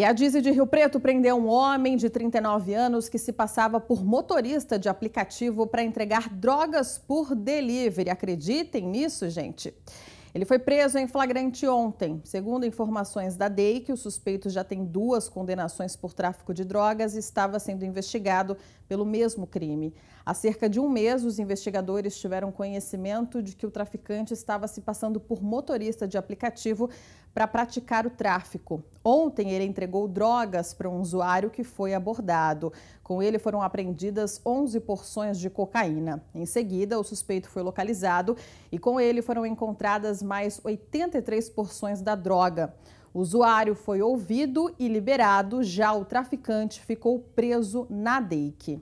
E a Dizzy de Rio Preto prendeu um homem de 39 anos que se passava por motorista de aplicativo para entregar drogas por delivery. Acreditem nisso, gente? Ele foi preso em flagrante ontem. Segundo informações da DEI, que o suspeito já tem duas condenações por tráfico de drogas e estava sendo investigado pelo mesmo crime. Há cerca de um mês, os investigadores tiveram conhecimento de que o traficante estava se passando por motorista de aplicativo para praticar o tráfico. Ontem, ele entregou drogas para um usuário que foi abordado. Com ele foram apreendidas 11 porções de cocaína. Em seguida, o suspeito foi localizado e com ele foram encontradas mais 83 porções da droga. O usuário foi ouvido e liberado, já o traficante ficou preso na DEIC.